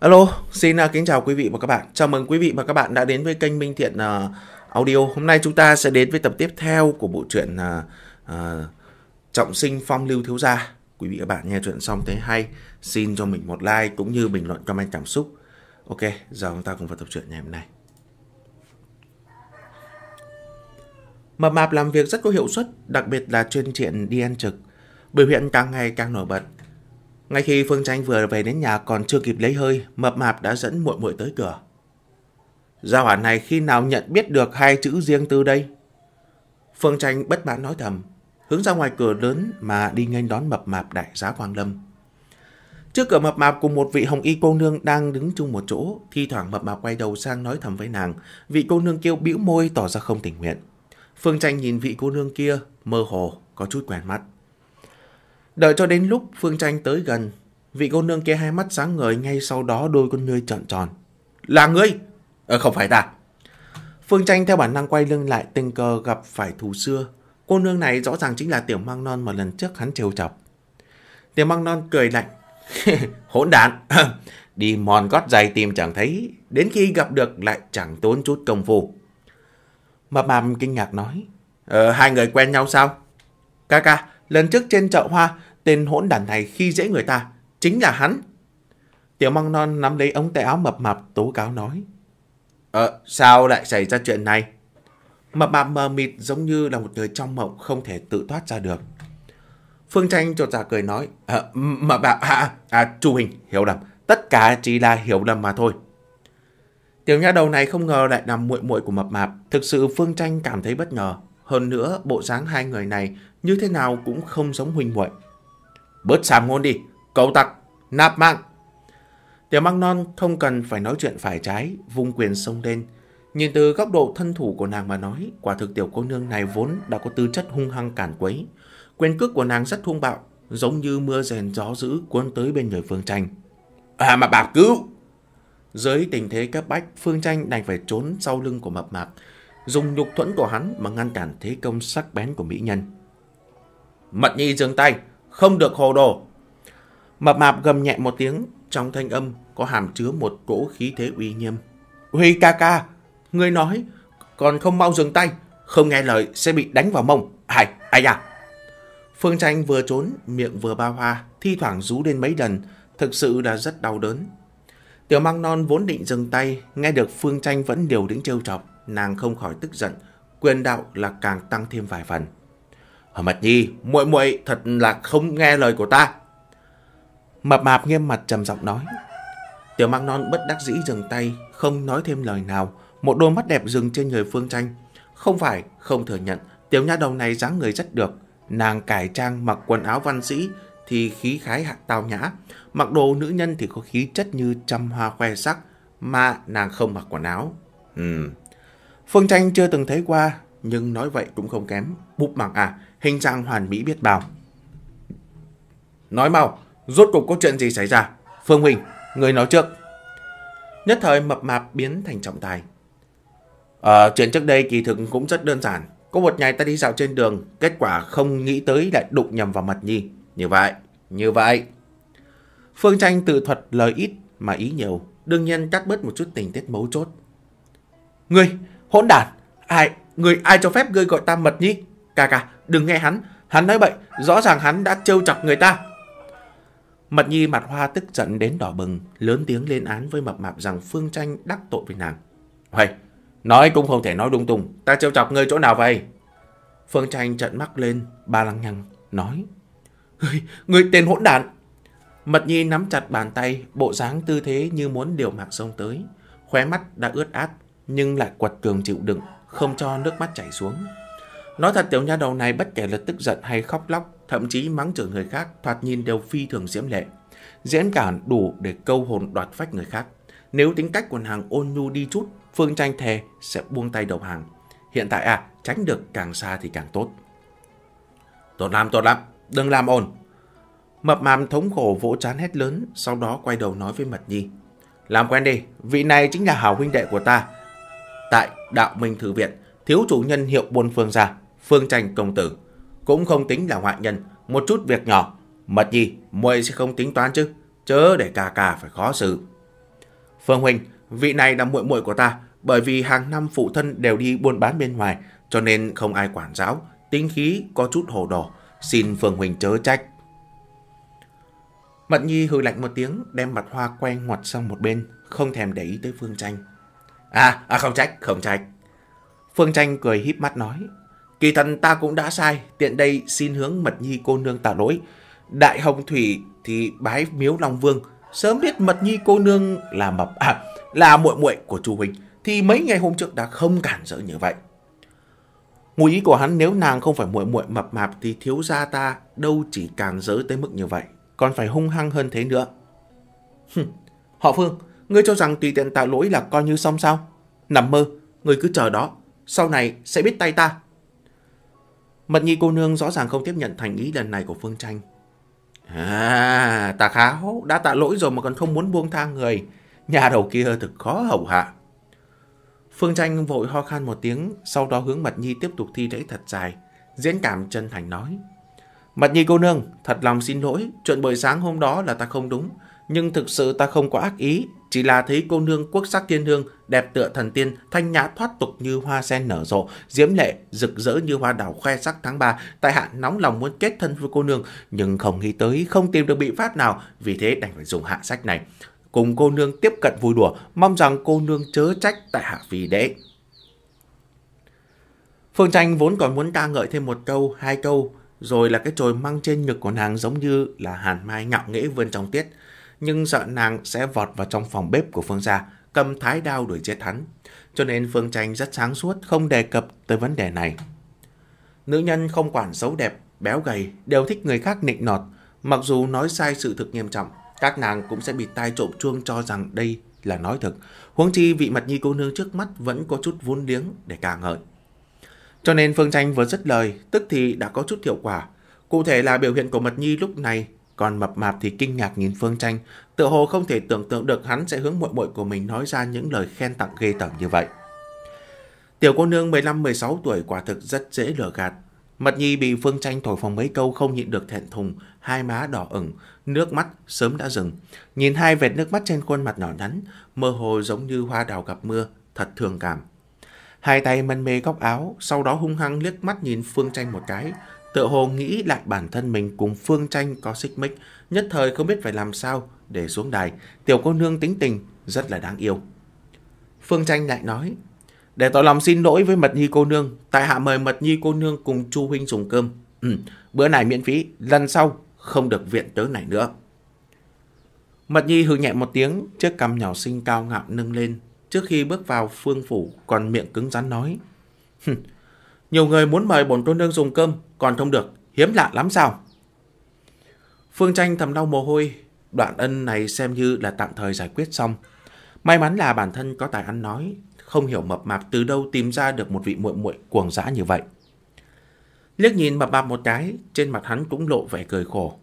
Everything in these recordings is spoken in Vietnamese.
Alo, xin à, kính chào quý vị và các bạn. Chào mừng quý vị và các bạn đã đến với kênh Minh Thiện à, Audio. Hôm nay chúng ta sẽ đến với tập tiếp theo của bộ truyện uh, Trọng sinh phong lưu thiếu gia. Quý vị và bạn nghe chuyện xong thấy hay, xin cho mình một like cũng như bình luận comment cảm xúc. Ok, giờ chúng ta cùng vào tập truyện ngày hôm nay. Mập mạp làm việc rất có hiệu suất, đặc biệt là chuyên chuyện đi ăn trực. Biểu hiện càng ngày càng nổi bật, ngay khi Phương Tranh vừa về đến nhà còn chưa kịp lấy hơi, mập mạp đã dẫn muội muội tới cửa. Gia hỏa này khi nào nhận biết được hai chữ riêng từ đây? Phương Tranh bất mãn nói thầm, hướng ra ngoài cửa lớn mà đi nghênh đón mập mạp đại giá Quang Lâm. Trước cửa mập mạp cùng một vị hồng y cô nương đang đứng chung một chỗ, thi thoảng mập mạp quay đầu sang nói thầm với nàng, vị cô nương kêu bĩu môi tỏ ra không tình nguyện. Phương Tranh nhìn vị cô nương kia, mơ hồ, có chút quen mắt. Đợi cho đến lúc Phương Tranh tới gần, vị cô nương kia hai mắt sáng ngời ngay sau đó đôi con ngươi trợn tròn. Là ngươi? Ờ, không phải ta. Phương Tranh theo bản năng quay lưng lại tình cờ gặp phải thù xưa. Cô nương này rõ ràng chính là tiểu mang non mà lần trước hắn trêu chọc. Tiểu mang non cười lạnh. Hỗn đản, đi mòn gót giày tìm chẳng thấy, đến khi gặp được lại chẳng tốn chút công phu. Mập mạp kinh ngạc nói, ờ, hai người quen nhau sao? Ca ca, lần trước trên chợ hoa, Tên hỗn đản này khi dễ người ta, chính là hắn. Tiểu măng non nắm lấy ống tay áo mập mạp tố cáo nói. Ờ, sao lại xảy ra chuyện này? Mập mạp mờ mịt giống như là một người trong mộng không thể tự thoát ra được. Phương Tranh trột giả dạ cười nói, à, mập mạp, à, à, chú Hình, hiểu lầm, tất cả chỉ là hiểu lầm mà thôi. Tiểu nha đầu này không ngờ lại nằm muội muội của mập mạp, thực sự Phương Tranh cảm thấy bất ngờ. Hơn nữa, bộ dáng hai người này như thế nào cũng không giống huynh muội. Bớt sàm ngôn đi, cậu tặc, nạp mạng. Tiểu măng non không cần phải nói chuyện phải trái, vung quyền sông lên. Nhìn từ góc độ thân thủ của nàng mà nói, quả thực tiểu cô nương này vốn đã có tư chất hung hăng cản quấy. Quyền cước của nàng rất hung bạo, giống như mưa rèn gió dữ cuốn tới bên người Phương Tranh. À mà bà cứu! Dưới tình thế cấp bách, Phương Tranh đành phải trốn sau lưng của mập mạp, dùng nhục thuẫn của hắn mà ngăn cản thế công sắc bén của mỹ nhân. Mật nhi dừng tay, không được hồ đồ. Mập mạp gầm nhẹ một tiếng, trong thanh âm có hàm chứa một cỗ khí thế uy nghiêm. Huy ca ca, ngươi nói, còn không mau dừng tay, không nghe lời sẽ bị đánh vào mông. Ai, ai à? Phương Tranh vừa trốn, miệng vừa ba hoa, thi thoảng rú lên mấy lần, thực sự là rất đau đớn. Tiểu măng non vốn định dừng tay, nghe được Phương Tranh vẫn điều đứng trêu chọc, nàng không khỏi tức giận, quyền đạo là càng tăng thêm vài phần. Hả Mật Nhi, muội muội thật là không nghe lời của ta. Mập mạp nghiêm mặt trầm giọng nói. Tiểu mang Non bất đắc dĩ dừng tay, không nói thêm lời nào, một đôi mắt đẹp dừng trên người Phương Tranh. Không phải, không thừa nhận, tiểu nha đầu này dáng người rất được. Nàng cải trang mặc quần áo văn sĩ thì khí khái hạ tào nhã, mặc đồ nữ nhân thì có khí chất như trăm hoa khoe sắc, mà nàng không mặc quần áo. Ừm. Phương Tranh chưa từng thấy qua, nhưng nói vậy cũng không kém. Búp mảng à, hình dạng hoàn mỹ biết bao. Nói mau, rốt cuộc có chuyện gì xảy ra? Phương Huỳnh, người nói trước. Nhất thời mập mạp biến thành trọng tài. À, chuyện trước đây kỳ thực cũng rất đơn giản. Có một ngày ta đi dạo trên đường, kết quả không nghĩ tới lại đụng nhầm vào mặt nhi. Như vậy, như vậy. Phương Tranh tự thuật lời ít mà ý nhiều, đương nhiên cắt bớt một chút tình tiết mấu chốt. Ngươi, hỗn đản, ai, người ai cho phép ngươi gọi ta mật nhi? Cà cà, đừng nghe hắn, hắn nói bậy, rõ ràng hắn đã trêu chọc người ta. Mật Nhi mặt hoa tức giận đến đỏ bừng, lớn tiếng lên án với mập mạp rằng Phương Tranh đắc tội với nàng. Uầy, nói cũng không thể nói đúng tung, ta trêu chọc ngươi chỗ nào vậy? Phương Tranh trận mắt lên, ba lăng nhăng, nói. Ngươi tên hỗn đản! Mật Nhi nắm chặt bàn tay, bộ dáng tư thế như muốn điều mạng sông tới. Khóe mắt đã ướt át, nhưng lại quật cường chịu đựng, không cho nước mắt chảy xuống. Nói thật tiểu nha đầu này bất kể là tức giận hay khóc lóc, thậm chí mắng chửi người khác, thoạt nhìn đều phi thường diễm lệ. Diễn cản đủ để câu hồn đoạt phách người khác. Nếu tính cách của nàng ôn nhu đi chút, Phương Tranh thề sẽ buông tay đầu hàng. Hiện tại à, tránh được càng xa thì càng tốt. Tốt lắm, tốt lắm, đừng làm ồn. Mập mạp thống khổ vỗ chán hết lớn, sau đó quay đầu nói với Mật Nhi. Làm quen đi, vị này chính là hảo huynh đệ của ta. Tại Đạo Minh Thư Viện, thiếu chủ nhân hiệu buôn phương gia. Phương Tranh công tử. Cũng không tính là ngoại nhân, một chút việc nhỏ. Mật nhi, muội sẽ không tính toán chứ, chớ để ca ca phải khó xử. Phương Huynh, vị này là muội muội của ta, bởi vì hàng năm phụ thân đều đi buôn bán bên ngoài, cho nên không ai quản giáo, tính khí có chút hồ đồ, xin Phương Huynh chớ trách. Mật Nhi hừ lạnh một tiếng, đem mặt hoa quay ngoặt sang một bên, không thèm để ý tới Phương Tranh. À, à không trách, không trách. Phương Tranh cười híp mắt nói, Kỳ thần ta cũng đã sai, tiện đây xin hướng Mật Nhi cô nương tả lỗi. Đại Hồng Thủy thì bái miếu Long Vương, sớm biết Mật Nhi cô nương là mập à, là muội muội của Chu huynh thì mấy ngày hôm trước đã không cản trở như vậy. Ngụ ý của hắn nếu nàng không phải muội muội mập mạp thì thiếu gia ta đâu chỉ cản giới tới mức như vậy, còn phải hung hăng hơn thế nữa. họ Phương, ngươi cho rằng tùy tiện tạo lỗi là coi như xong sao? Nằm mơ, ngươi cứ chờ đó, sau này sẽ biết tay ta. Mật nhi cô nương rõ ràng không tiếp nhận thành ý lần này của Phương Tranh. À, ta kháo, đã tạ lỗi rồi mà còn không muốn buông thang người. Nhà đầu kia thực khó hầu hạ. Phương Tranh vội ho khan một tiếng, sau đó hướng Mật Nhi tiếp tục thi lễ thật dài, diễn cảm chân thành nói. Mật Nhi cô nương, thật lòng xin lỗi, chuyện buổi sáng hôm đó là ta không đúng, nhưng thực sự ta không có ác ý, chỉ là thấy cô nương quốc sắc thiên hương, đẹp tựa thần tiên, thanh nhã thoát tục như hoa sen nở rộ, diễm lệ, rực rỡ như hoa đào khoe sắc tháng 3. Tại hạ nóng lòng muốn kết thân với cô nương, nhưng không nghĩ tới, không tìm được bị pháp nào, vì thế đành phải dùng hạ sách này. Cùng cô nương tiếp cận vui đùa, mong rằng cô nương chớ trách tại hạ vì đệ. Phương Tranh vốn còn muốn ca ngợi thêm một câu, hai câu, rồi là cái trồi măng trên ngực của nàng giống như là hàn mai ngạo nghễ vươn trong tiết nhưng sợ nàng sẽ vọt vào trong phòng bếp của Phương Gia, cầm thái đao đuổi giết hắn. Cho nên Phương Tranh rất sáng suốt, không đề cập tới vấn đề này. Nữ nhân không quản xấu đẹp, béo gầy, đều thích người khác nịnh nọt. Mặc dù nói sai sự thực nghiêm trọng, các nàng cũng sẽ bị tai trộm chuông cho rằng đây là nói thực. Huống chi vị mật nhi cô nương trước mắt vẫn có chút vốn liếng để ca ngợi. Cho nên Phương Tranh vừa dứt lời, tức thì đã có chút hiệu quả. Cụ thể là biểu hiện của Mật Nhi lúc này còn mập mạp thì kinh ngạc nhìn Phương Tranh, tự hồ không thể tưởng tượng được hắn sẽ hướng muội muội của mình nói ra những lời khen tặng ghê tởm như vậy. Tiểu cô nương 15-16 tuổi quả thực rất dễ lừa gạt. Mật Nhi bị Phương Tranh thổi phồng mấy câu không nhịn được thẹn thùng, hai má đỏ ửng, nước mắt sớm đã dừng. Nhìn hai vệt nước mắt trên khuôn mặt nhỏ nhắn, mơ hồ giống như hoa đào gặp mưa, thật thương cảm. Hai tay mân mê góc áo, sau đó hung hăng liếc mắt nhìn Phương Tranh một cái, Tựa hồ nghĩ lại bản thân mình cùng Phương Tranh có xích mích, nhất thời không biết phải làm sao để xuống đài. Tiểu cô nương tính tình rất là đáng yêu. Phương Tranh lại nói, để tỏ lòng xin lỗi với Mật Nhi cô nương, tại hạ mời Mật Nhi cô nương cùng Chu Huynh dùng cơm. Ừ, bữa này miễn phí, lần sau không được viện tớ này nữa. Mật Nhi hừ nhẹ một tiếng, chiếc cằm nhỏ xinh cao ngạo nâng lên. Trước khi bước vào phương phủ, còn miệng cứng rắn nói. Nhiều người muốn mời bổn cô nương dùng cơm, còn không được, hiếm lạ lắm sao? Phương Tranh thầm đau mồ hôi, đoạn ân này xem như là tạm thời giải quyết xong. May mắn là bản thân có tài ăn nói, không hiểu mập mạp từ đâu tìm ra được một vị muội muội cuồng dã như vậy. Liếc nhìn mập mạp một cái, trên mặt hắn cũng lộ vẻ cười khổ.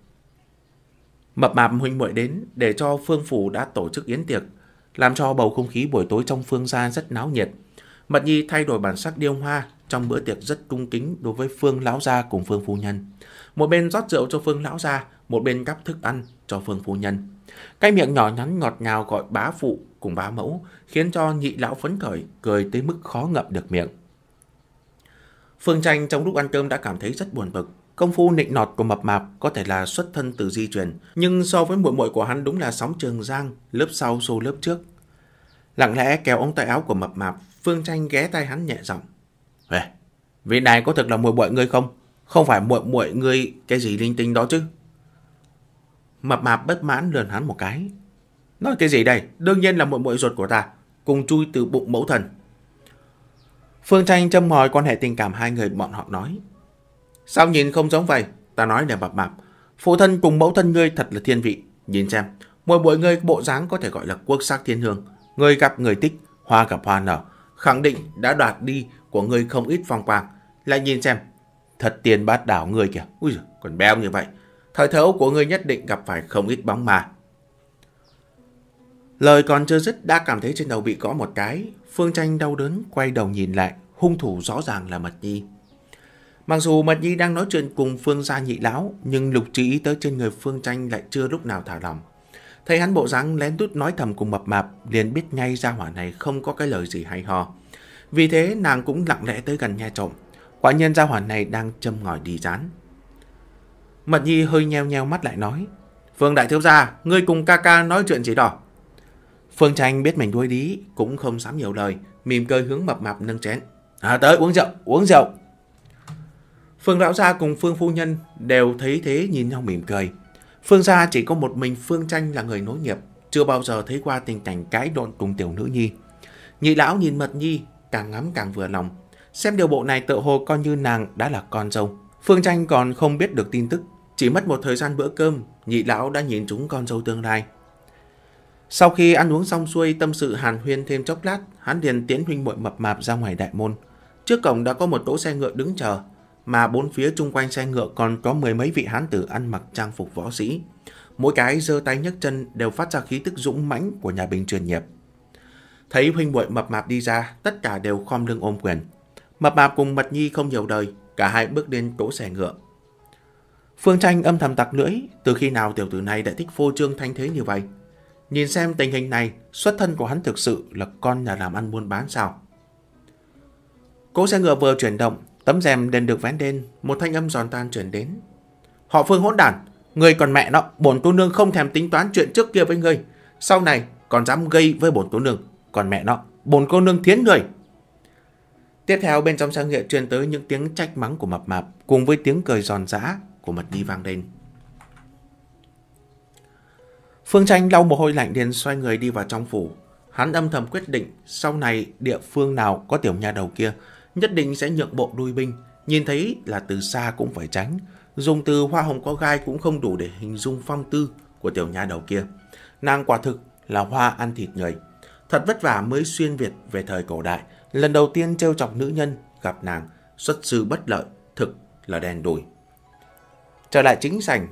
Mập mạp huynh muội đến để cho phương phủ đã tổ chức yến tiệc, làm cho bầu không khí buổi tối trong phương gia rất náo nhiệt. Mật Nhi thay đổi bản sắc điêu hoa, trong bữa tiệc rất cung kính đối với Phương Lão Gia cùng Phương Phu Nhân. Một bên rót rượu cho Phương Lão Gia, một bên cắp thức ăn cho Phương Phu Nhân. Cái miệng nhỏ nhắn ngọt ngào gọi bá phụ cùng bá mẫu khiến cho nhị lão phấn khởi, cười tới mức khó ngậm được miệng. Phương Tranh trong lúc ăn cơm đã cảm thấy rất buồn bực. Công phu nịnh nọt của mập mạp có thể là xuất thân từ di truyền, nhưng so với muội muội của hắn đúng là sóng trường giang, lớp sau xô lớp trước. Lặng lẽ kéo ống tay áo của mập mạp, Phương Tranh ghé tay hắn nhẹ giọng. Hề, vị này có thực là muội muội ngươi không? Không phải muội muội ngươi cái gì linh tinh đó chứ? Mập mạp bất mãn lườn hắn một cái. Nói cái gì đây? Đương nhiên là muội muội ruột của ta, cùng chui từ bụng mẫu thần. Phương Tranh châm ngòi quan hệ tình cảm hai người bọn họ nói. Sao nhìn không giống vậy? Ta nói để mập mạp. Phụ thân cùng mẫu thân ngươi thật là thiên vị. Nhìn xem, muội buổi ngươi bộ dáng có thể gọi là quốc sắc thiên hương. người gặp người tích, hoa gặp hoa nở. Khẳng định đã đoạt đi của ngươi không ít phong quang. Lại nhìn xem, thật tiền bát đảo ngươi kìa. ui giời, còn béo như vậy. Thời thấu của ngươi nhất định gặp phải không ít bóng ma. Lời còn chưa dứt đã cảm thấy trên đầu bị gõ một cái. Phương Tranh đau đớn quay đầu nhìn lại, hung thủ rõ ràng là Mật Nhi. Mặc dù Mật Nhi đang nói chuyện cùng Phương gia nhị lão, nhưng lục trí tới trên người Phương Tranh lại chưa lúc nào thả lòng. Thấy hắn bộ dáng lén tút nói thầm cùng mập mạp, liền biết ngay ra hỏa này không có cái lời gì hay ho. Vì thế nàng cũng lặng lẽ tới gần nhà trộm. Quả nhân gia hỏa này đang châm ngòi đi rán. Mật Nhi hơi nheo nheo mắt lại nói. Phương Đại Thiếu Gia, ngươi cùng ca ca nói chuyện gì đó. Phương Tranh biết mình đuối lý, cũng không dám nhiều lời, mỉm cười hướng mập mạp nâng chén. À tới uống rượu, uống rượu. Phương Lão Gia cùng Phương Phu Nhân đều thấy thế nhìn nhau mỉm cười. Phương Gia chỉ có một mình Phương Tranh là người nối nghiệp, chưa bao giờ thấy qua tình cảnh cái độn cùng tiểu nữ nhi. Nhị Lão nhìn Mật Nhi càng ngắm càng vừa lòng. Xem điều bộ này tựa hồ coi như nàng đã là con dâu. Phương Tranh còn không biết được tin tức, chỉ mất một thời gian bữa cơm, nhị lão đã nhìn chúng con dâu tương lai. Sau khi ăn uống xong xuôi tâm sự hàn huyên thêm chốc lát, hắn liền tiến huynh muội mập mạp ra ngoài đại môn. Trước cổng đã có một cỗ xe ngựa đứng chờ, mà bốn phía chung quanh xe ngựa còn có mười mấy vị hán tử ăn mặc trang phục võ sĩ. Mỗi cái giơ tay nhấc chân đều phát ra khí tức dũng mãnh của nhà bình truyền nghiệp. Thấy huynh muội mập mạp đi ra, tất cả đều khom lưng ôm quyền. Mập mạp cùng Mật Nhi không nhiều đời, cả hai bước đến chỗ xe ngựa. Phương Tranh âm thầm tặc lưỡi, từ khi nào tiểu tử này đã thích phô trương thanh thế như vậy? Nhìn xem tình hình này, xuất thân của hắn thực sự là con nhà làm ăn buôn bán sao? Cỗ xe ngựa vừa chuyển động, tấm rèm đèn được vén lên, một thanh âm giòn tan chuyển đến. Họ Phương hỗn đản, người còn mẹ nó, bổn cô nương không thèm tính toán chuyện trước kia với ngươi, sau này còn dám gây với bổn cô nương, còn mẹ nó, bồn cô nương thiến người. Tiếp theo bên trong sang hiện truyền tới những tiếng trách mắng của mập mạp cùng với tiếng cười giòn giã của mật đi vang lên. Phương Tranh lau mồ hôi lạnh liền xoay người đi vào trong phủ. Hắn âm thầm quyết định sau này địa phương nào có tiểu nha đầu kia nhất định sẽ nhượng bộ đuôi binh. Nhìn thấy là từ xa cũng phải tránh. Dùng từ hoa hồng có gai cũng không đủ để hình dung phong tư của tiểu nha đầu kia. Nàng quả thực là hoa ăn thịt người. Thật vất vả mới xuyên Việt về thời cổ đại, lần đầu tiên trêu chọc nữ nhân, gặp nàng, xuất sư bất lợi, thực là đen đùi. Trở lại chính sảnh,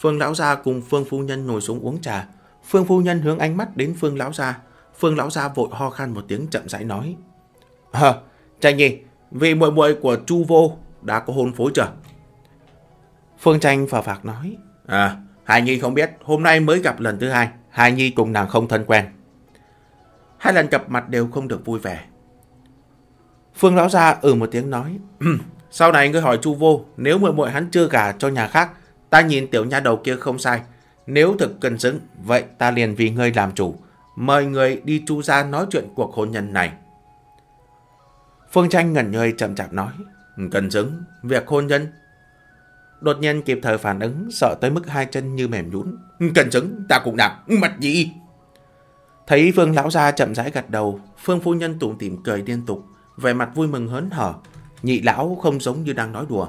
Phương Lão Gia cùng Phương Phu Nhân ngồi xuống uống trà. Phương Phu Nhân hướng ánh mắt đến Phương Lão Gia. Phương Lão Gia vội ho khan một tiếng chậm rãi nói. Hờ, Tranh nhi, vị muội muội của Chu Vô đã có hôn phối chưa? Phương Tranh phờ phạc nói. À, Hải Nhi không biết, hôm nay mới gặp lần thứ hai, Hải Nhi cùng nàng không thân quen, Hai lần gặp mặt đều không được vui vẻ. Phương lão gia ừ một tiếng nói. Sau này ngươi hỏi Chu Vô, nếu muội muội hắn chưa gả cho nhà khác, ta nhìn tiểu nha đầu kia không sai. Nếu thực cần xứng, vậy ta liền vì ngươi làm chủ. Mời người đi Chu gia nói chuyện cuộc hôn nhân này. Phương Tranh ngẩn người chậm chạp nói. Cần xứng, việc hôn nhân. Đột nhiên kịp thời phản ứng, sợ tới mức hai chân như mềm nhũn. Cần xứng, ta cũng đạp, mặt gì? Thấy Vương lão gia chậm rãi gật đầu, Phương phu nhân tủm tỉm cười liên tục, vẻ mặt vui mừng hớn hở, nhị lão không giống như đang nói đùa.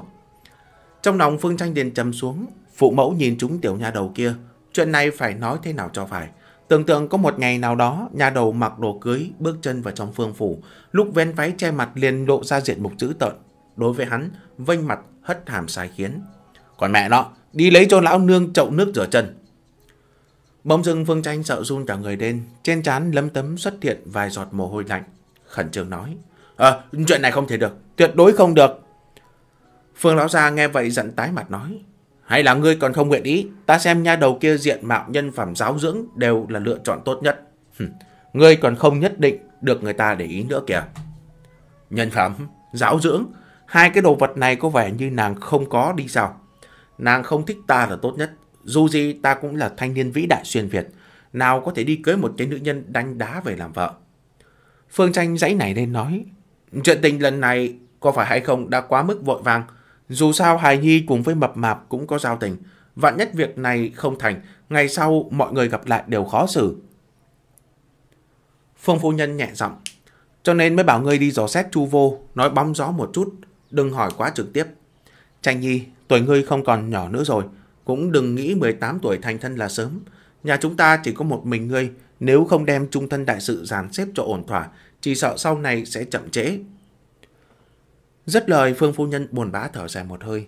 Trong lòng Phương Tranh liền trầm xuống, phụ mẫu nhìn chúng tiểu nhà đầu kia, chuyện này phải nói thế nào cho phải. Tưởng tượng có một ngày nào đó, nhà đầu mặc đồ cưới, bước chân vào trong phương phủ, lúc ven váy che mặt liền lộ ra diện mục chữ tợn. Đối với hắn, vênh mặt, hất hàm sai khiến. Còn mẹ nó, đi lấy cho lão nương chậu nước rửa chân. Bỗng dưng Phương Tranh sợ run cả người lên, trên trán lấm tấm xuất hiện vài giọt mồ hôi lạnh. Khẩn trương nói, à, chuyện này không thể được, tuyệt đối không được. Phương Lão Gia nghe vậy giận tái mặt nói, hay là ngươi còn không nguyện ý, ta xem nha đầu kia diện mạo nhân phẩm giáo dưỡng đều là lựa chọn tốt nhất. ngươi còn không nhất định được người ta để ý nữa kìa. Nhân phẩm, giáo dưỡng, hai cái đồ vật này có vẻ như nàng không có đi sao. Nàng không thích ta là tốt nhất, dù gì ta cũng là thanh niên vĩ đại xuyên Việt, nào có thể đi cưới một cái nữ nhân đánh đá về làm vợ. Phương Tranh dãy này lên nói, chuyện tình lần này có phải hay không đã quá mức vội vàng. Dù sao Hài Nhi cùng với Mập Mạp cũng có giao tình, vạn nhất việc này không thành, ngày sau mọi người gặp lại đều khó xử. Phương phu nhân nhẹ giọng, cho nên mới bảo ngươi đi dò xét chu vô, nói bóng gió một chút, đừng hỏi quá trực tiếp. Tranh Nhi, tuổi ngươi không còn nhỏ nữa rồi, cũng đừng nghĩ 18 tuổi thành thân là sớm. Nhà chúng ta chỉ có một mình ngươi, nếu không đem trung thân đại sự dàn xếp cho ổn thỏa, chỉ sợ sau này sẽ chậm trễ. Rất lời Phương Phu Nhân buồn bã thở dài một hơi.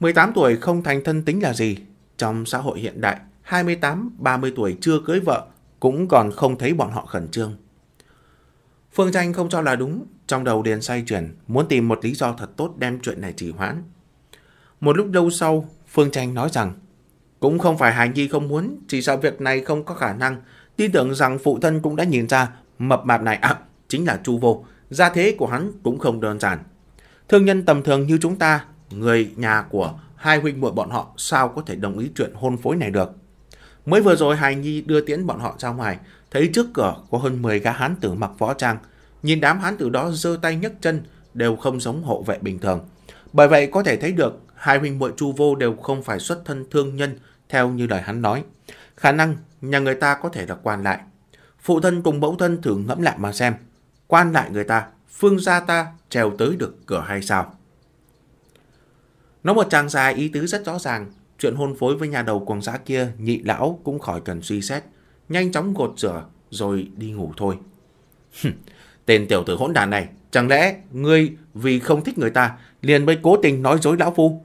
18 tuổi không thành thân tính là gì? Trong xã hội hiện đại, 28-30 tuổi chưa cưới vợ cũng còn không thấy bọn họ khẩn trương. Phương Tranh không cho là đúng, trong đầu điền say chuyển, muốn tìm một lý do thật tốt đem chuyện này trì hoãn. Một lúc lâu sau, Phương Tranh nói rằng, cũng không phải Hải Nhi không muốn, chỉ sợ việc này không có khả năng. Tin tưởng rằng phụ thân cũng đã nhìn ra mập mạp này ạ, à, chính là Chu Vô, gia thế của hắn cũng không đơn giản. Thương nhân tầm thường như chúng ta, người nhà của hai huynh muội bọn họ sao có thể đồng ý chuyện hôn phối này được. Mới vừa rồi Hải Nhi đưa tiễn bọn họ ra ngoài, thấy trước cửa có hơn 10 gã hán tử mặc võ trang. Nhìn đám hán tử đó giơ tay nhấc chân đều không giống hộ vệ bình thường. Bởi vậy có thể thấy được hai huynh muội Chu Vô đều không phải xuất thân thương nhân, theo như lời hắn nói. Khả năng nhà người ta có thể là quan lại. Phụ thân cùng mẫu thân thử ngẫm lại mà xem. Quan lại người ta, phương gia ta trèo tới được cửa hay sao? Nó một chàng dài ý tứ rất rõ ràng. Chuyện hôn phối với nhà đầu quần giá kia, nhị lão cũng khỏi cần suy xét. Nhanh chóng gột rửa rồi đi ngủ thôi. Tên tiểu tử hỗn đàn này, chẳng lẽ ngươi vì không thích người ta liền mới cố tình nói dối lão phu?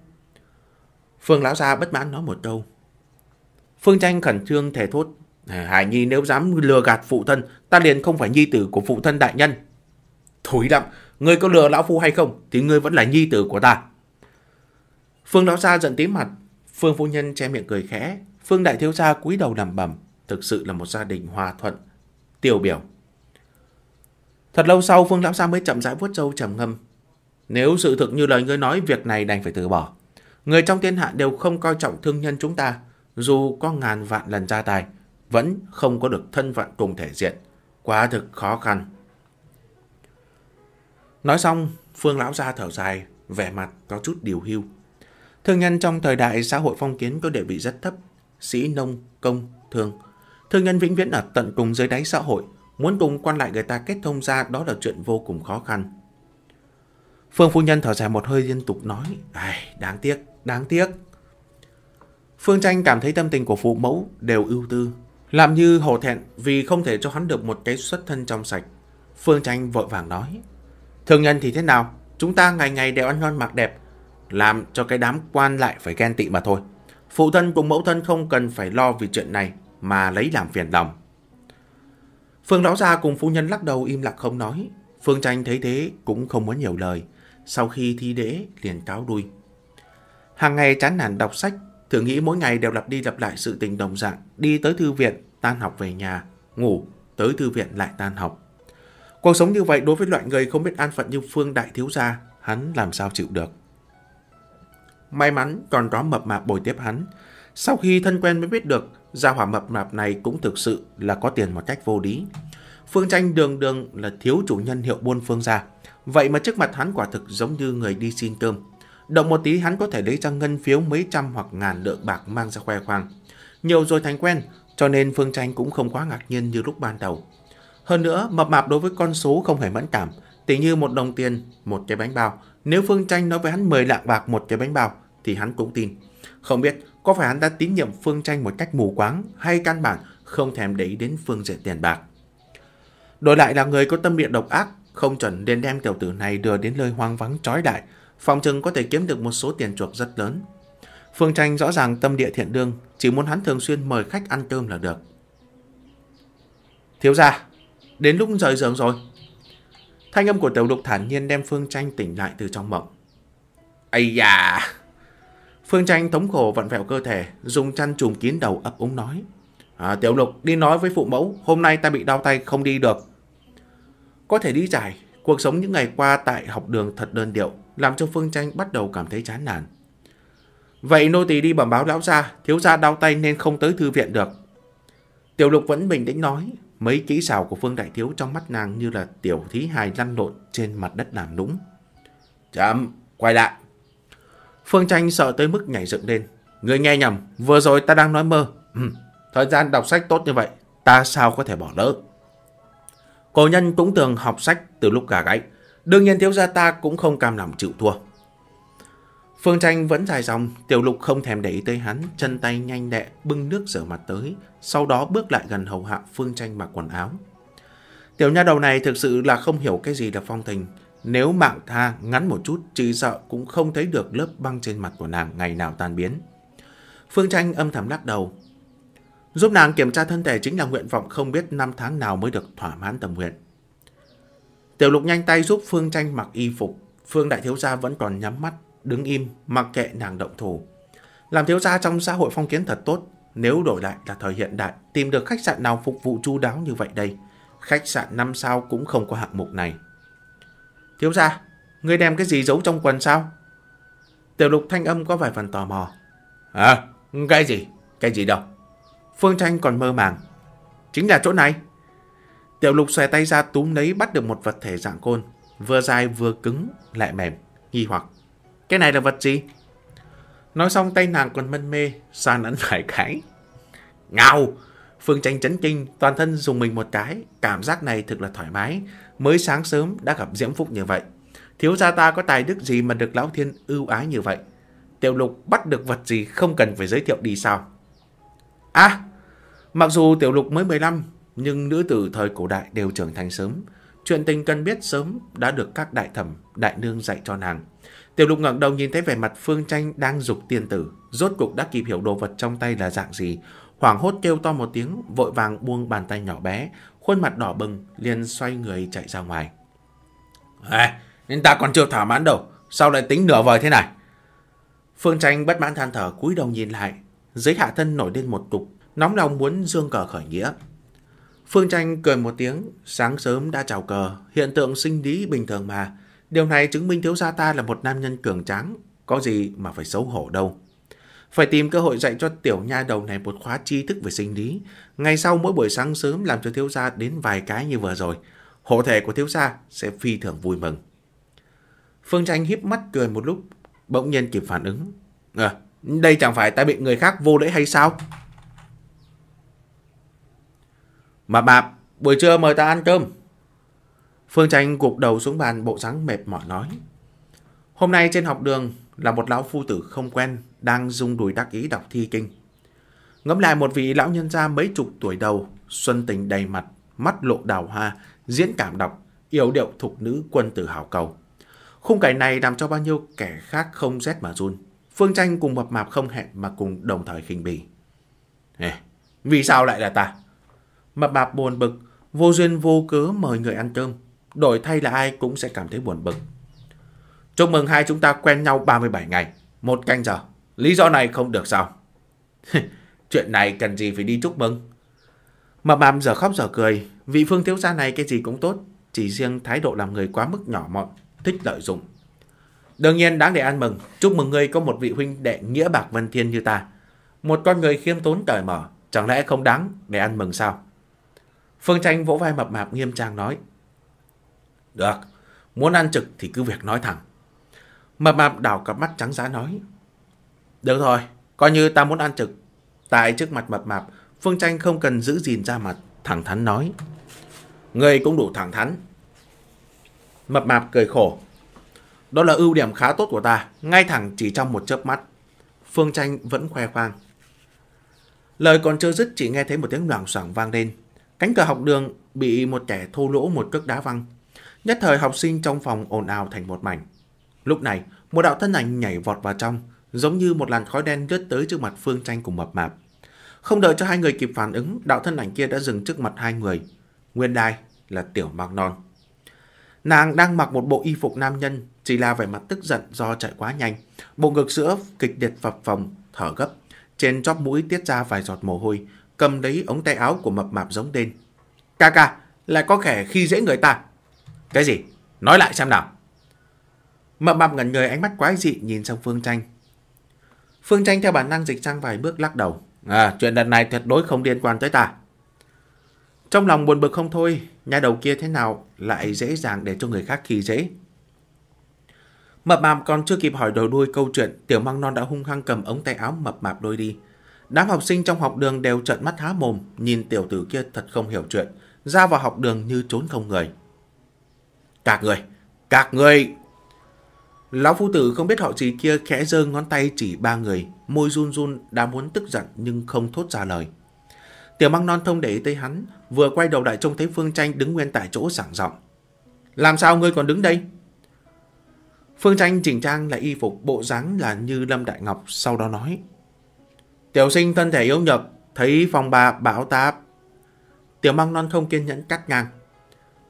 Phương lão gia bất mãn nói một câu. Phương tranh khẩn trương thể thốt. Hải Nhi nếu dám lừa gạt phụ thân, ta liền không phải nhi tử của phụ thân đại nhân. Thối lắm, ngươi có lừa lão phu hay không, thì ngươi vẫn là nhi tử của ta. Phương lão gia giận tím mặt, Phương phu nhân che miệng cười khẽ, Phương đại thiếu gia cúi đầu làm bẩm, thực sự là một gia đình hòa thuận, tiêu biểu. Thật lâu sau Phương lão gia mới chậm rãi vuốt râu trầm ngâm. Nếu sự thực như lời ngươi nói, việc này đành phải từ bỏ. Người trong thiên hạ đều không coi trọng thương nhân chúng ta, dù có ngàn vạn lần ra tài, vẫn không có được thân phận cùng thể diện. Quá thực khó khăn. Nói xong, Phương Lão ra thở dài, vẻ mặt có chút điều hưu. Thương nhân trong thời đại xã hội phong kiến có địa vị rất thấp, sĩ nông, công, thương. Thương nhân vĩnh viễn ở tận cùng dưới đáy xã hội, muốn cùng quan lại người ta kết thông ra đó là chuyện vô cùng khó khăn. Phương Phu Nhân thở dài một hơi liên tục nói, Ai, đáng tiếc, Đáng tiếc. Phương Tranh cảm thấy tâm tình của phụ mẫu đều ưu tư. Làm như hổ thẹn vì không thể cho hắn được một cái xuất thân trong sạch. Phương Tranh vội vàng nói. Thường nhân thì thế nào? Chúng ta ngày ngày đều ăn ngon mặc đẹp. Làm cho cái đám quan lại phải ghen tị mà thôi. Phụ thân cùng mẫu thân không cần phải lo vì chuyện này mà lấy làm phiền lòng. Phương lão gia cùng phu nhân lắc đầu im lặng không nói. Phương Tranh thấy thế cũng không muốn nhiều lời. Sau khi thi đế liền cáo đuôi. Hàng ngày chán nản đọc sách, thường nghĩ mỗi ngày đều lặp đi lặp lại sự tình đồng dạng, đi tới thư viện, tan học về nhà, ngủ, tới thư viện lại tan học. Cuộc sống như vậy đối với loại người không biết an phận như Phương Đại Thiếu Gia, hắn làm sao chịu được. May mắn còn có mập mạp bồi tiếp hắn. Sau khi thân quen mới biết được, gia hỏa mập mạp này cũng thực sự là có tiền một cách vô lý. Phương Tranh đường đường là thiếu chủ nhân hiệu buôn Phương gia. Vậy mà trước mặt hắn quả thực giống như người đi xin cơm, Động một tí hắn có thể lấy ra ngân phiếu mấy trăm hoặc ngàn lượng bạc mang ra khoe khoang. Nhiều rồi thành quen, cho nên Phương Tranh cũng không quá ngạc nhiên như lúc ban đầu. Hơn nữa, mập mạp đối với con số không hề mẫn cảm, tỉ như một đồng tiền, một cái bánh bao. Nếu Phương Tranh nói với hắn 10 lạng bạc một cái bánh bao, thì hắn cũng tin. Không biết, có phải hắn đã tín nhiệm Phương Tranh một cách mù quáng hay căn bản không thèm để ý đến phương diện tiền bạc. Đổi lại là người có tâm địa độc ác, không chuẩn nên đem tiểu tử này đưa đến nơi hoang vắng trói đại, phòng chừng có thể kiếm được một số tiền chuộc rất lớn. Phương Tranh rõ ràng tâm địa thiện đương, chỉ muốn hắn thường xuyên mời khách ăn cơm là được. Thiếu gia, đến lúc rời giường rồi. Thanh âm của tiểu lục thản nhiên đem Phương Tranh tỉnh lại từ trong mộng. Ây da! Phương Tranh thống khổ vặn vẹo cơ thể, dùng chăn trùm kín đầu ấp úng nói. À, tiểu lục đi nói với phụ mẫu, hôm nay ta bị đau tay không đi được. Có thể đi giải, cuộc sống những ngày qua tại học đường thật đơn điệu, làm cho Phương Tranh bắt đầu cảm thấy chán nản. Vậy nô tỳ đi bẩm báo lão gia, thiếu gia đau tay nên không tới thư viện được. Tiểu lục vẫn bình tĩnh nói, mấy kỹ xảo của Phương Đại Thiếu trong mắt nàng như là tiểu thí hài lăn lộn trên mặt đất làm nũng. Chậm, quay lại. Phương Tranh sợ tới mức nhảy dựng lên. Người nghe nhầm, vừa rồi ta đang nói mơ. Ừ, thời gian đọc sách tốt như vậy, ta sao có thể bỏ lỡ. Cổ nhân cũng thường học sách từ lúc gà gáy. Đương nhiên thiếu gia ta cũng không cam lòng chịu thua. Phương Tranh vẫn dài dòng, tiểu lục không thèm để ý tới hắn, chân tay nhanh nhẹ bưng nước rửa mặt tới, sau đó bước lại gần hầu hạ Phương Tranh mặc quần áo. Tiểu nha đầu này thực sự là không hiểu cái gì là phong tình, nếu mạng tha ngắn một chút chỉ sợ cũng không thấy được lớp băng trên mặt của nàng ngày nào tan biến. Phương Tranh âm thầm lắc đầu. Giúp nàng kiểm tra thân thể chính là nguyện vọng không biết năm tháng nào mới được thỏa mãn tầm nguyện. Tiểu lục nhanh tay giúp Phương Tranh mặc y phục. Phương đại thiếu gia vẫn còn nhắm mắt, đứng im, mặc kệ nàng động thủ. Làm thiếu gia trong xã hội phong kiến thật tốt, nếu đổi lại là thời hiện đại, tìm được khách sạn nào phục vụ chu đáo như vậy đây. Khách sạn năm sao cũng không có hạng mục này. Thiếu gia, ngươi đem cái gì giấu trong quần sao? Tiểu lục thanh âm có vài phần tò mò. À, cái gì? Cái gì đâu? Phương Tranh còn mơ màng. Chính là chỗ này. Tiểu lục xòe tay ra túm lấy bắt được một vật thể dạng côn, vừa dài vừa cứng, lại mềm, nghi hoặc. Cái này là vật gì? Nói xong tay nàng còn mân mê, sàn ấn phải cái. Ngào! Phương tranh chấn kinh, toàn thân dùng mình một cái, cảm giác này thực là thoải mái, mới sáng sớm đã gặp diễm phúc như vậy. Thiếu gia ta có tài đức gì mà được lão thiên ưu ái như vậy? Tiểu lục bắt được vật gì không cần phải giới thiệu đi sao? À, mặc dù tiểu lục mới 15, nhưng nữ tử thời cổ đại đều trưởng thành sớm. Chuyện tình cần biết sớm đã được các đại thẩm, đại nương dạy cho nàng. Tiểu lục ngẩng đầu nhìn thấy vẻ mặt Phương Tranh đang dục tiên tử, rốt cục đã kịp hiểu đồ vật trong tay là dạng gì. Hoảng hốt kêu to một tiếng, vội vàng buông bàn tay nhỏ bé, khuôn mặt đỏ bừng, liền xoay người chạy ra ngoài. À, nên ta còn chưa thỏa mãn đâu, sao lại tính nửa vời thế này? Phương Tranh bất mãn than thở cúi đầu nhìn lại, dưới hạ thân nổi lên một cục, nóng lòng muốn dương cờ khởi nghĩa. Phương Tranh cười một tiếng, sáng sớm đã chào cờ, hiện tượng sinh lý bình thường mà. Điều này chứng minh thiếu gia ta là một nam nhân cường tráng, có gì mà phải xấu hổ đâu. Phải tìm cơ hội dạy cho tiểu nha đầu này một khóa tri thức về sinh lý. Ngày sau mỗi buổi sáng sớm làm cho thiếu gia đến vài cái như vừa rồi. Hộ thể của thiếu gia sẽ phi thường vui mừng. Phương Tranh híp mắt cười một lúc, bỗng nhiên kịp phản ứng. À, đây chẳng phải ta bị người khác vô lễ hay sao? Mà mạp buổi trưa mời ta ăn cơm. Phương Tranh gục đầu xuống bàn bộ dáng mệt mỏi nói. Hôm nay trên học đường là một lão phu tử không quen đang dùng đùi đắc ý đọc thi kinh. Ngẫm lại một vị lão nhân gia mấy chục tuổi đầu, xuân tình đầy mặt, mắt lộ đào hoa, diễn cảm đọc, yếu điệu thục nữ quân tử hào cầu. Khung cảnh này làm cho bao nhiêu kẻ khác không rét mà run. Phương Tranh cùng mập mạp không hẹn mà cùng đồng thời khinh bỉ. Vì sao lại là ta? mà bà buồn bực, vô duyên vô cớ mời người ăn cơm. Đổi thay là ai cũng sẽ cảm thấy buồn bực. Chúc mừng hai chúng ta quen nhau 37 ngày, một canh giờ. Lý do này không được sao? Chuyện này cần gì phải đi chúc mừng? Mà bàm giờ khóc giờ cười, vị phương thiếu gia này cái gì cũng tốt, chỉ riêng thái độ làm người quá mức nhỏ mọn, thích lợi dụng. Đương nhiên đáng để ăn mừng, chúc mừng ngươi có một vị huynh đệ nghĩa bạc vân thiên như ta. Một con người khiêm tốn cởi mở, chẳng lẽ không đáng để ăn mừng sao? Phương Tranh vỗ vai mập mạp nghiêm trang nói. Được, muốn ăn trực thì cứ việc nói thẳng. Mập mạp đảo cặp mắt trắng giá nói. Được thôi, coi như ta muốn ăn trực. Tại trước mặt mập mạp, Phương Tranh không cần giữ gìn ra mặt, thẳng thắn nói. người cũng đủ thẳng thắn. Mập mạp cười khổ. Đó là ưu điểm khá tốt của ta, ngay thẳng chỉ trong một chớp mắt. Phương Tranh vẫn khoe khoang. Lời còn chưa dứt chỉ nghe thấy một tiếng loảng xoảng vang lên. Cánh cửa học đường bị một kẻ thô lỗ một cước đá văng. Nhất thời học sinh trong phòng ồn ào thành một mảnh. Lúc này, một đạo thân ảnh nhảy vọt vào trong, giống như một làn khói đen lướt tới trước mặt Phương Tranh cùng mập mạp. Không đợi cho hai người kịp phản ứng, đạo thân ảnh kia đã dừng trước mặt hai người. Nguyên đai là Tiểu Mạc Non. Nàng đang mặc một bộ y phục nam nhân, chỉ là vẻ mặt tức giận do chạy quá nhanh. Bộ ngực sữa kịch liệt phập phồng, thở gấp. Trên chóp mũi tiết ra vài giọt mồ hôi, cầm lấy ống tay áo của mập mạp giống tên Ca ca, lại có kẻ khi dễ người ta. Cái gì? Nói lại xem nào. Mập mạp ngẩn người ánh mắt quái dị nhìn sang Phương Tranh. Phương Tranh theo bản năng dịch sang vài bước lắc đầu. À, chuyện lần này tuyệt đối không liên quan tới ta. Trong lòng buồn bực không thôi, nhà đầu kia thế nào lại dễ dàng để cho người khác khi dễ. Mập mạp còn chưa kịp hỏi đầu đuôi câu chuyện, tiểu măng non đã hung hăng cầm ống tay áo mập mạp đôi đi. Đám học sinh trong học đường đều trợn mắt há mồm, nhìn tiểu tử kia thật không hiểu chuyện, ra vào học đường như trốn không người. Các người, các người! Lão phu tử không biết họ gì kia khẽ giơ ngón tay chỉ ba người, môi run run đã muốn tức giận nhưng không thốt ra lời. Tiểu măng non thông để ý tới hắn, vừa quay đầu đại trông thấy Phương Tranh đứng nguyên tại chỗ sảng giọng. Làm sao ngươi còn đứng đây? Phương Tranh chỉnh trang lại y phục bộ dáng là như Lâm Đại Ngọc, sau đó nói. Tiểu sinh thân thể yếu nhược, thấy phòng bà bảo táp. Tiểu măng non không kiên nhẫn cắt ngang.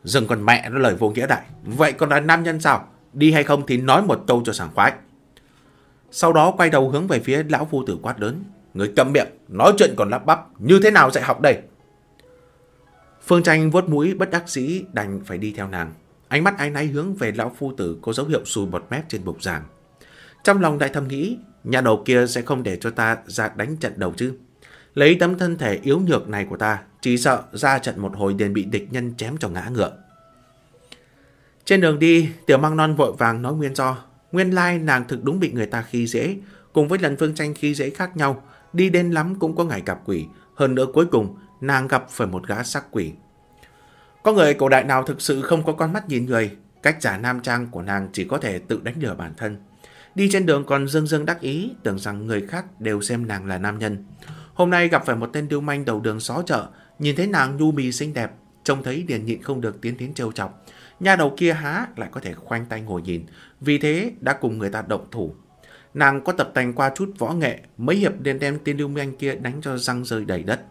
Dừng còn mẹ nó lời vô nghĩa đại. Vậy còn là nam nhân sao? Đi hay không thì nói một câu cho sảng khoái. Sau đó quay đầu hướng về phía lão phu tử quát lớn. Người cầm miệng, nói chuyện còn lắp bắp. Như thế nào dạy học đây? Phương tranh vuốt mũi bất đắc sĩ đành phải đi theo nàng. Ánh mắt ái náy hướng về lão phu tử có dấu hiệu sùi bọt mép trên bục giảng. Trong lòng đại thầm nghĩ, Nhà đầu kia sẽ không để cho ta ra đánh trận đầu chứ. Lấy tấm thân thể yếu nhược này của ta, chỉ sợ ra trận một hồi liền bị địch nhân chém cho ngã ngựa. Trên đường đi, tiểu mang non vội vàng nói nguyên do. Nguyên lai nàng thực đúng bị người ta khi dễ, cùng với lần phương tranh khi dễ khác nhau, đi đến lắm cũng có ngày gặp quỷ. Hơn nữa cuối cùng, nàng gặp phải một gã sắc quỷ. Có người cổ đại nào thực sự không có con mắt nhìn người, cách giả nam trang của nàng chỉ có thể tự đánh lừa bản thân. Đi trên đường còn dương dương đắc ý, tưởng rằng người khác đều xem nàng là nam nhân. Hôm nay gặp phải một tên lưu manh đầu đường xó chợ, nhìn thấy nàng nhu mì xinh đẹp, trông thấy điền nhịn không được tiến tiến trêu chọc. Nhà đầu kia há lại có thể khoanh tay ngồi nhìn, vì thế đã cùng người ta động thủ. Nàng có tập tành qua chút võ nghệ, mấy hiệp liền đem tên lưu manh kia đánh cho răng rơi đầy đất.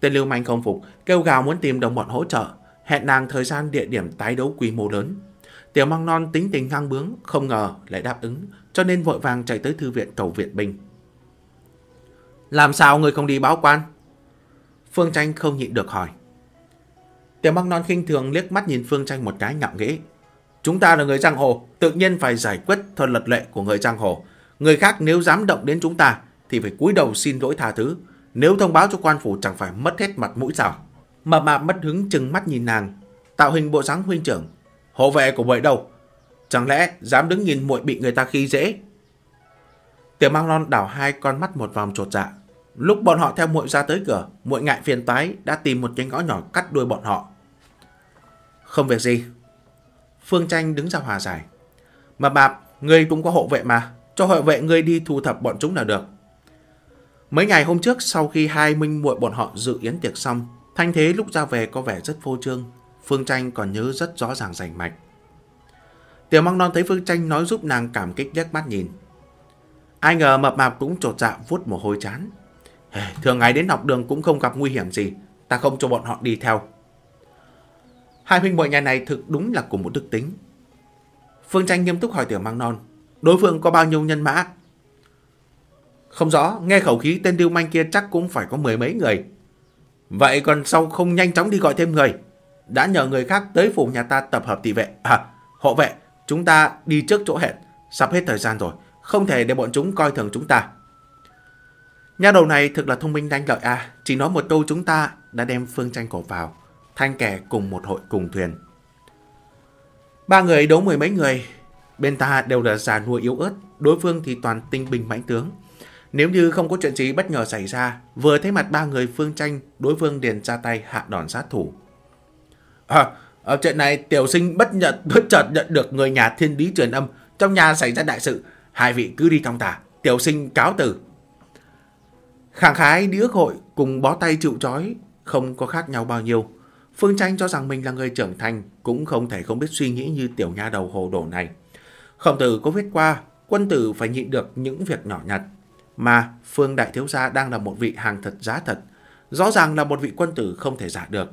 Tên lưu manh không phục, kêu gào muốn tìm đồng bọn hỗ trợ, hẹn nàng thời gian địa điểm tái đấu quy mô lớn. Tiểu măng non tính tình ngang bướng, không ngờ lại đáp ứng, cho nên vội vàng chạy tới thư viện cầu viện binh. Làm sao người không đi báo quan? Phương Tranh không nhịn được hỏi. Tiểu Măng Non khinh thường liếc mắt nhìn Phương Tranh một cái ngạo nghĩ. Chúng ta là người giang hồ, tự nhiên phải giải quyết theo luật lệ của người giang hồ. Người khác nếu dám động đến chúng ta thì phải cúi đầu xin lỗi tha thứ. Nếu thông báo cho quan phủ chẳng phải mất hết mặt mũi sao. Mập mạp mất hứng chừng mắt nhìn nàng, tạo hình bộ dáng huynh trưởng. Hộ vệ của vậy đâu, Chẳng lẽ dám đứng nhìn muội bị người ta khi dễ? Tiểu mang Non đảo hai con mắt một vòng trột dạ. Lúc bọn họ theo muội ra tới cửa, muội ngại phiền tái đã tìm một cái ngõ nhỏ cắt đuôi bọn họ. Không việc gì. Phương Tranh đứng ra hòa giải. Mà bạp, ngươi cũng có hộ vệ mà, cho hộ vệ ngươi đi thu thập bọn chúng là được. Mấy ngày hôm trước sau khi hai minh muội bọn họ dự yến tiệc xong, thanh thế lúc ra về có vẻ rất phô trương. Phương Tranh còn nhớ rất rõ ràng rành mạch. Tiểu măng non thấy Phương Tranh nói giúp nàng cảm kích liếc mắt nhìn. Ai ngờ mập mạp cũng trột dạ vuốt mồ hôi chán. thường ngày đến học đường cũng không gặp nguy hiểm gì, ta không cho bọn họ đi theo. Hai huynh muội nhà này thực đúng là cùng một đức tính. Phương Tranh nghiêm túc hỏi Tiểu Măng Non, đối phương có bao nhiêu nhân mã? Không rõ, nghe khẩu khí tên điêu manh kia chắc cũng phải có mười mấy người. Vậy còn sau không nhanh chóng đi gọi thêm người? Đã nhờ người khác tới phủ nhà ta tập hợp tỷ vệ, à, hộ vệ, Chúng ta đi trước chỗ hẹn, sắp hết thời gian rồi, không thể để bọn chúng coi thường chúng ta. Nhà đầu này thực là thông minh đánh lợi à, chỉ nói một câu chúng ta đã đem phương tranh cổ vào, thanh kẻ cùng một hội cùng thuyền. Ba người đấu mười mấy người, bên ta đều là già nuôi yếu ớt, đối phương thì toàn tinh binh mãnh tướng. Nếu như không có chuyện gì bất ngờ xảy ra, vừa thấy mặt ba người phương tranh, đối phương liền ra tay hạ đòn sát thủ. À, ở chuyện này tiểu sinh bất nhận bất chợt nhận được người nhà thiên lý truyền âm. Trong nhà xảy ra đại sự. Hai vị cứ đi thong thả. Tiểu sinh cáo từ Khẳng khái đi ước hội cùng bó tay chịu trói không có khác nhau bao nhiêu. Phương Tranh cho rằng mình là người trưởng thành cũng không thể không biết suy nghĩ như tiểu nha đầu hồ đổ này. Khổng tử có viết qua quân tử phải nhịn được những việc nhỏ nhặt. Mà Phương Đại Thiếu Gia đang là một vị hàng thật giá thật. Rõ ràng là một vị quân tử không thể giả được.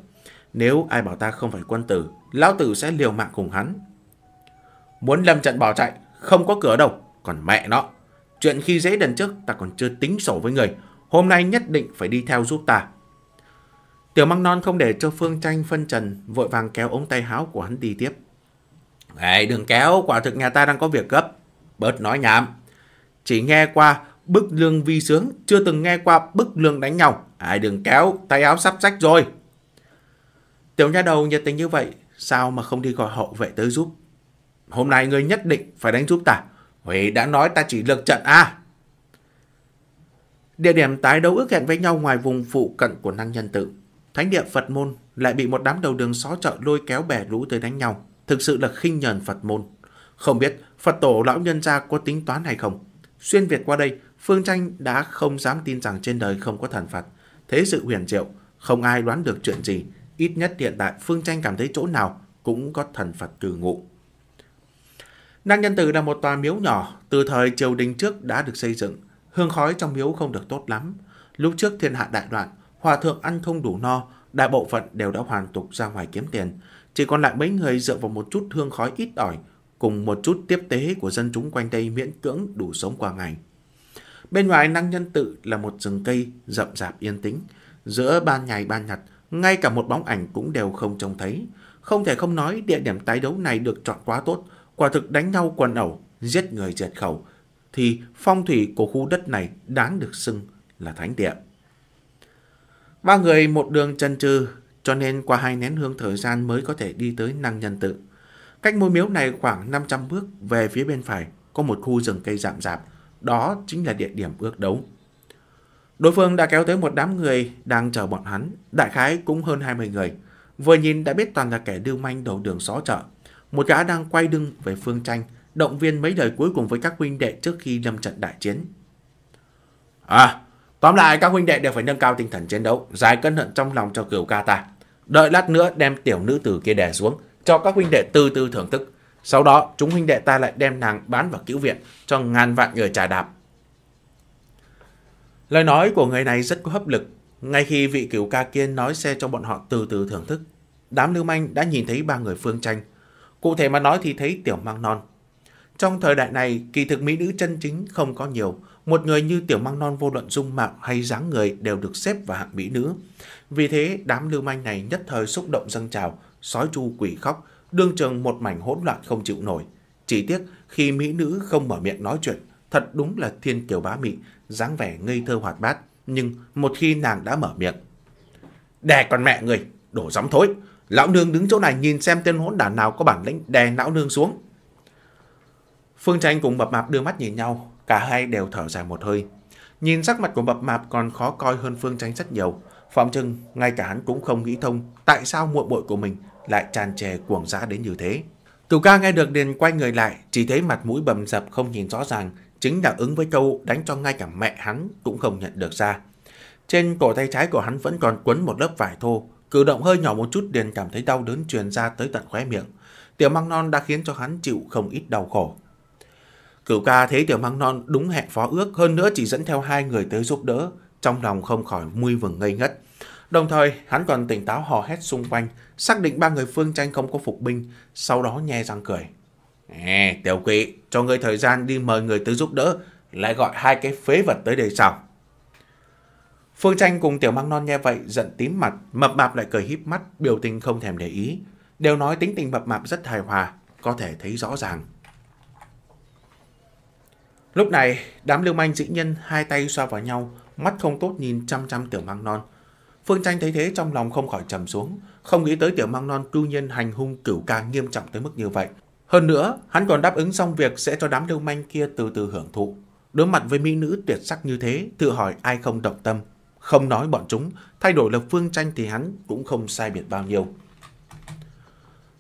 Nếu ai bảo ta không phải quân tử, lão tử sẽ liều mạng cùng hắn. Muốn lâm trận bỏ chạy, không có cửa đâu, còn mẹ nó. Chuyện khi dễ đần trước ta còn chưa tính sổ với người, hôm nay nhất định phải đi theo giúp ta. Tiểu măng non không để cho Phương Tranh phân trần, vội vàng kéo ống tay háo của hắn đi tiếp. Ê, đừng kéo, quả thực nhà ta đang có việc gấp. Bớt nói nhảm. Chỉ nghe qua bức lương vi sướng, chưa từng nghe qua bức lương đánh nhau. Ai đừng kéo, tay áo sắp rách rồi. Tiểu nha đầu nhiệt tình như vậy, sao mà không đi gọi hậu vệ tới giúp? Hôm nay ngươi nhất định phải đánh giúp ta. Huy đã nói ta chỉ lực trận à. Địa điểm tái đấu ước hẹn với nhau ngoài vùng phụ cận của năng nhân tự. Thánh địa Phật môn lại bị một đám đầu đường xó chợ lôi kéo bè lũ tới đánh nhau. Thực sự là khinh nhờn Phật môn. Không biết Phật tổ lão nhân gia có tính toán hay không? Xuyên Việt qua đây, Phương Tranh đã không dám tin rằng trên đời không có thần Phật. Thế sự huyền diệu, không ai đoán được chuyện gì, Ít nhất hiện tại Phương Tranh cảm thấy chỗ nào cũng có thần Phật cư ngụ. Năng Nhân Tử là một tòa miếu nhỏ, từ thời triều đình trước đã được xây dựng. Hương khói trong miếu không được tốt lắm. Lúc trước thiên hạ đại loạn, hòa thượng ăn không đủ no, đại bộ phận đều đã hoàn tục ra ngoài kiếm tiền. Chỉ còn lại mấy người dựa vào một chút hương khói ít ỏi, cùng một chút tiếp tế của dân chúng quanh đây miễn cưỡng đủ sống qua ngày. Bên ngoài Năng Nhân Tự là một rừng cây rậm rạp yên tĩnh, giữa ban ngày ban nhật ngay cả một bóng ảnh cũng đều không trông thấy. Không thể không nói địa điểm tái đấu này được chọn quá tốt, quả thực đánh nhau quần ẩu, giết người diệt khẩu, thì phong thủy của khu đất này đáng được xưng là thánh địa. Ba người một đường chân trừ, cho nên qua hai nén hương thời gian mới có thể đi tới năng nhân tự. Cách ngôi miếu này khoảng 500 bước về phía bên phải có một khu rừng cây rậm rạp, đó chính là địa điểm ước đấu. Đối phương đã kéo tới một đám người đang chờ bọn hắn, đại khái cũng hơn 20 người. Vừa nhìn đã biết toàn là kẻ điêu manh đầu đường xó chợ. Một gã đang quay đưng về phương tranh, động viên mấy đời cuối cùng với các huynh đệ trước khi lâm trận đại chiến. À, tóm lại các huynh đệ đều phải nâng cao tinh thần chiến đấu, giải cân hận trong lòng cho cửu ca ta. Đợi lát nữa đem tiểu nữ tử kia đè xuống, cho các huynh đệ từ từ thưởng thức. Sau đó, chúng huynh đệ ta lại đem nàng bán vào cứu viện cho ngàn vạn người trà đạp. Lời nói của người này rất có hấp lực. Ngay khi vị cửu ca kia nói xe cho bọn họ từ từ thưởng thức, đám lưu manh đã nhìn thấy ba người phương tranh. Cụ thể mà nói thì thấy tiểu mang non. Trong thời đại này, kỳ thực mỹ nữ chân chính không có nhiều. Một người như tiểu mang non vô luận dung mạo hay dáng người đều được xếp vào hạng mỹ nữ. Vì thế, đám lưu manh này nhất thời xúc động dâng trào, sói chu quỷ khóc, đương trường một mảnh hỗn loạn không chịu nổi. Chỉ tiếc, khi mỹ nữ không mở miệng nói chuyện, thật đúng là thiên kiều bá mị, dáng vẻ ngây thơ hoạt bát, nhưng một khi nàng đã mở miệng. Đè con mẹ người, đổ gióng thối, lão nương đứng chỗ này nhìn xem tên hỗn đản nào có bản lĩnh đè lão nương xuống. Phương Tranh cùng mập mạp đưa mắt nhìn nhau, cả hai đều thở dài một hơi. Nhìn sắc mặt của mập mạp còn khó coi hơn Phương Tranh rất nhiều, phòng Trưng ngay cả hắn cũng không nghĩ thông tại sao muội bội của mình lại tràn trề cuồng dã đến như thế. Cửu ca nghe được liền quay người lại, chỉ thấy mặt mũi bầm dập không nhìn rõ ràng, chính đáp ứng với câu đánh cho ngay cả mẹ hắn cũng không nhận được ra. Trên cổ tay trái của hắn vẫn còn quấn một lớp vải thô, cử động hơi nhỏ một chút liền cảm thấy đau đớn truyền ra tới tận khóe miệng. Tiểu măng non đã khiến cho hắn chịu không ít đau khổ. Cửu ca thấy tiểu măng non đúng hẹn phó ước, hơn nữa chỉ dẫn theo hai người tới giúp đỡ, trong lòng không khỏi mui vừng ngây ngất. Đồng thời, hắn còn tỉnh táo hò hét xung quanh, xác định ba người phương tranh không có phục binh, sau đó nhe răng cười. À, tiểu quỷ, cho ngươi thời gian đi mời người tới giúp đỡ, lại gọi hai cái phế vật tới đây sao? Phương Tranh cùng Tiểu Măng Non nghe vậy, giận tím mặt, mập mạp lại cười híp mắt, biểu tình không thèm để ý. Đều nói tính tình mập mạp rất hài hòa, có thể thấy rõ ràng. Lúc này, đám lưu manh dĩ nhân hai tay xoa vào nhau, mắt không tốt nhìn chăm chăm Tiểu Măng Non. Phương Tranh thấy thế trong lòng không khỏi trầm xuống, không nghĩ tới Tiểu Măng Non cư nhân hành hung cửu ca nghiêm trọng tới mức như vậy, hơn nữa, hắn còn đáp ứng xong việc sẽ cho đám lưu manh kia từ từ hưởng thụ. Đối mặt với mỹ nữ tuyệt sắc như thế, tự hỏi ai không độc tâm. Không nói bọn chúng, thay đổi lập phương tranh thì hắn cũng không sai biệt bao nhiêu.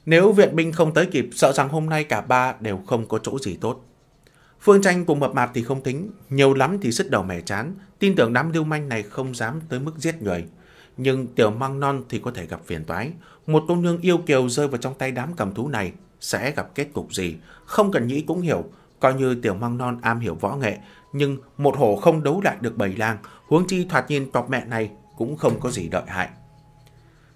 Nếu viện binh không tới kịp, sợ rằng hôm nay cả ba đều không có chỗ gì tốt. Phương tranh cùng mập mạp thì không tính, nhiều lắm thì sứt đầu mẻ chán, tin tưởng đám lưu manh này không dám tới mức giết người. Nhưng tiểu măng non thì có thể gặp phiền toái, một tôn nương yêu kiều rơi vào trong tay đám cầm thú này sẽ gặp kết cục gì. Không cần nghĩ cũng hiểu, coi như tiểu măng non am hiểu võ nghệ, nhưng một hổ không đấu lại được bầy lang, huống chi thoạt nhìn tọp mẹ này cũng không có gì đợi hại.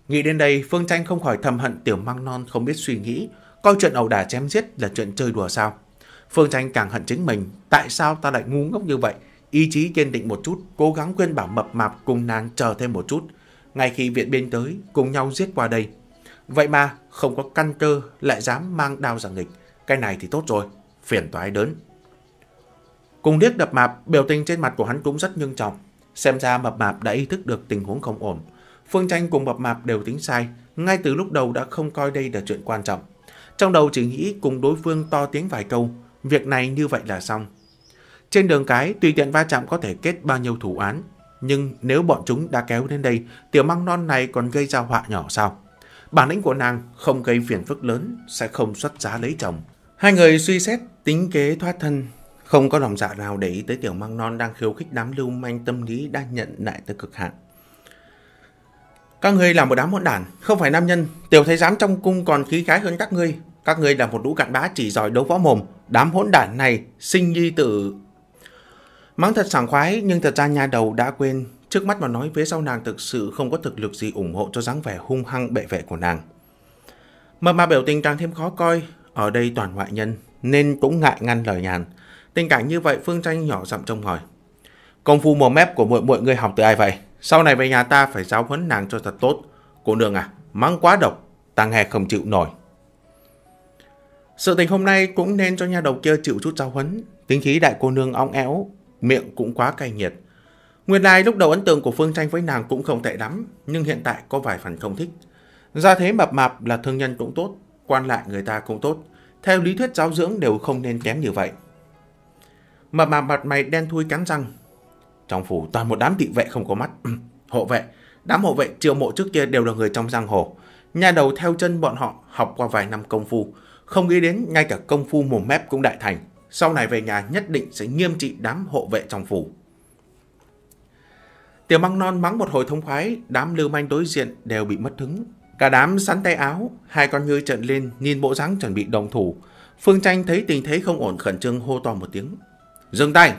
Nghĩ đến đây, Phương Tranh không khỏi thầm hận tiểu măng non không biết suy nghĩ, coi chuyện ẩu đả chém giết là chuyện chơi đùa sao. Phương Tranh càng hận chính mình, tại sao ta lại ngu ngốc như vậy? Ý chí kiên định một chút, cố gắng quên bảo mập mạp cùng nàng chờ thêm một chút. Ngay khi viện biên tới, cùng nhau giết qua đây. Vậy mà, không có căn cơ lại dám mang đao ra nghịch. Cái này thì tốt rồi, phiền toái đớn. Cùng điếc đập mạp, biểu tình trên mặt của hắn cũng rất nghiêm trọng. Xem ra mập mạp đã ý thức được tình huống không ổn. Phương Tranh cùng mập mạp đều tính sai, ngay từ lúc đầu đã không coi đây là chuyện quan trọng. Trong đầu chỉ nghĩ cùng đối phương to tiếng vài câu, việc này như vậy là xong. Trên đường cái, tùy tiện va chạm có thể kết bao nhiêu thủ án, nhưng nếu bọn chúng đã kéo đến đây, tiểu măng non này còn gây ra họa nhỏ sao? Bản lĩnh của nàng không gây phiền phức lớn, sẽ không xuất giá lấy chồng. Hai người suy xét, tính kế thoát thân, không có lòng dạ nào để ý tới tiểu mang non đang khiêu khích đám lưu manh tâm lý đang nhận lại tới cực hạn. Các ngươi là một đám hỗn đản, không phải nam nhân, tiểu thái giám trong cung còn khí khái hơn các ngươi. Các ngươi là một lũ cặn bã chỉ giỏi đấu võ mồm, đám hỗn đản này sinh nhi tử. Mắng thật sảng khoái nhưng thật ra nhà đầu đã quên Trước mắt mà nói phía sau nàng thực sự không có thực lực gì ủng hộ cho dáng vẻ hung hăng bệ vệ của nàng. Mà mà biểu tình càng thêm khó coi, ở đây toàn ngoại nhân nên cũng ngại ngăn lời nhàn. Tình cảnh như vậy Phương Tranh nhỏ giọng trông hỏi. Công phu mồm mép của muội muội người học từ ai vậy? Sau này về nhà ta phải giáo huấn nàng cho thật tốt. Cô nương à, mắng quá độc, ta nghe không chịu nổi. Sự tình hôm nay cũng nên cho nhà đầu kia chịu chút giáo huấn. Tính khí đại cô nương ong éo, miệng cũng quá cay nghiệt. Nguyên lai lúc đầu ấn tượng của Phương Tranh với nàng cũng không tệ lắm, nhưng hiện tại có vài phần không thích. Ra thế mập mạp là thương nhân cũng tốt, quan lại người ta cũng tốt. Theo lý thuyết giáo dưỡng đều không nên kém như vậy. Mập mạp mặt mày đen thui cắn răng. Trong phủ toàn một đám thị vệ không có mắt. Ừ, hộ vệ, đám hộ vệ triều mộ trước kia đều là người trong giang hồ. Nhà đầu theo chân bọn họ học qua vài năm công phu. Không nghĩ đến ngay cả công phu mồm mép cũng đại thành. Sau này về nhà nhất định sẽ nghiêm trị đám hộ vệ trong phủ. Tiểu măng non mắng một hồi thông khoái, đám lưu manh đối diện đều bị mất hứng. Cả đám sắn tay áo, hai con ngươi trợn lên nhìn bộ dáng chuẩn bị đồng thủ. Phương Tranh thấy tình thế không ổn khẩn trương hô to một tiếng. Dừng tay!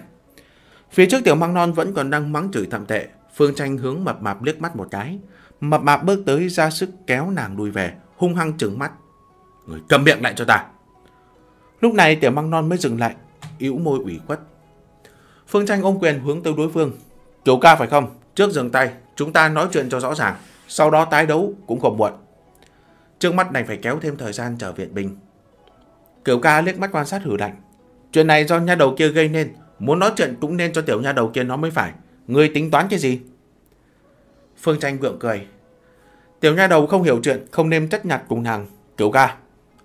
Phía trước tiểu măng non vẫn còn đang mắng chửi thậm tệ. Phương Tranh hướng mập mạp liếc mắt một cái. Mập mạp bước tới ra sức kéo nàng đuôi về, hung hăng trừng mắt. Người cầm miệng lại cho ta! Lúc này tiểu măng non mới dừng lại, yếu môi ủy khuất. Phương Tranh ôm quyền hướng tới đối phương. Kiểu ca phải không? Trước dừng tay, chúng ta nói chuyện cho rõ ràng, sau đó tái đấu cũng không muộn. Trước mắt này phải kéo thêm thời gian trở viện binh. Kiểu ca liếc mắt quan sát hử lạnh. Chuyện này do nha đầu kia gây nên, muốn nói chuyện cũng nên cho tiểu nha đầu kia nó mới phải. Người tính toán cái gì? Phương Tranh vượng cười. Tiểu nha đầu không hiểu chuyện, không nên trách nhặt cùng nàng. Kiểu ca,